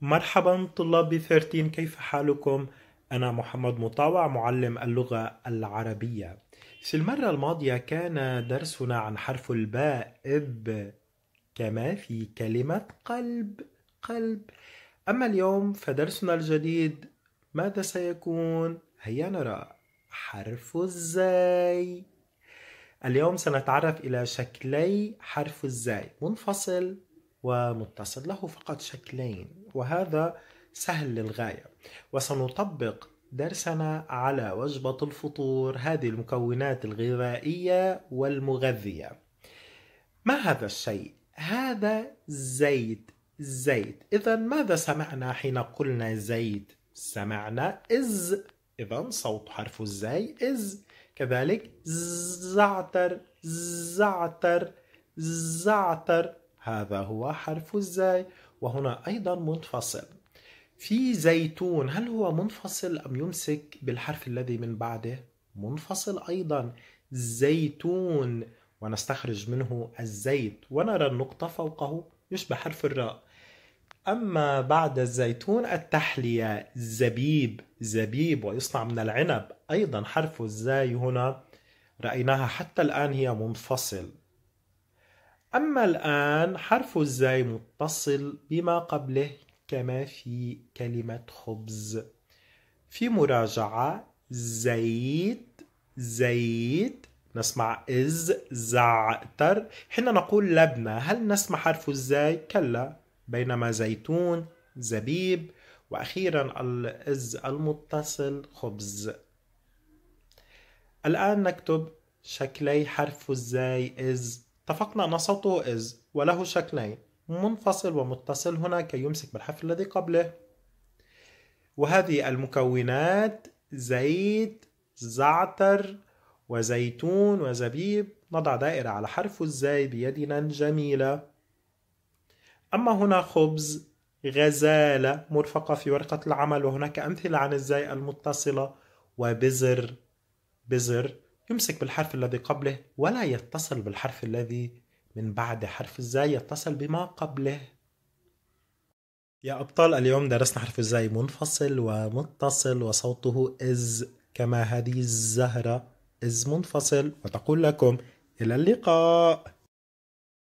مرحبا طلاب 13 كيف حالكم؟ أنا محمد مطاوع معلم اللغة العربية في المرة الماضية كان درسنا عن حرف الباء إب كما في كلمة قلب قلب أما اليوم فدرسنا الجديد ماذا سيكون؟ هيا نرى حرف الزاي اليوم سنتعرف إلى شكلي حرف الزاي منفصل ومتصل له فقط شكلين وهذا سهل للغاية وسنطبق درسنا على وجبة الفطور هذه المكونات الغذائية والمغذية ما هذا الشيء؟ هذا زيت زيت إذا ماذا سمعنا حين قلنا زيت؟ سمعنا إز إذا صوت حرف الزاي إز كذلك زعتر زعتر زعتر هذا هو حرف الزاي وهنا أيضا منفصل في زيتون هل هو منفصل أم يمسك بالحرف الذي من بعده؟ منفصل أيضا زيتون ونستخرج منه الزيت ونرى النقطة فوقه يشبه حرف الراء أما بعد الزيتون التحلية زبيب زبيب ويصنع من العنب أيضا حرف الزاي هنا رأيناها حتى الآن هي منفصل أما الآن حرف الزاي متصل بما قبله كما في كلمة خبز في مراجعة زيت زيت نسمع إز زعتر حين نقول لبنة هل نسمع حرف الزاي؟ كلا بينما زيتون زبيب وأخيرا الإز المتصل خبز الآن نكتب شكلي حرف الزاي إز اتفقنا أن صوته إز وله شكلين منفصل ومتصل هنا كي يمسك بالحرف الذي قبله وهذه المكونات زيت زعتر وزيتون وزبيب نضع دائرة على حرف الزاي بيدنا الجميلة أما هنا خبز غزالة مرفقة في ورقة العمل وهناك أمثلة عن الزاي المتصلة وبزر بزر يمسك بالحرف الذي قبله ولا يتصل بالحرف الذي من بعد حرف الزاي يتصل بما قبله يا أبطال اليوم درسنا حرف الزاي منفصل ومتصل وصوته إز كما هذه الزهرة إز منفصل وتقول لكم إلى اللقاء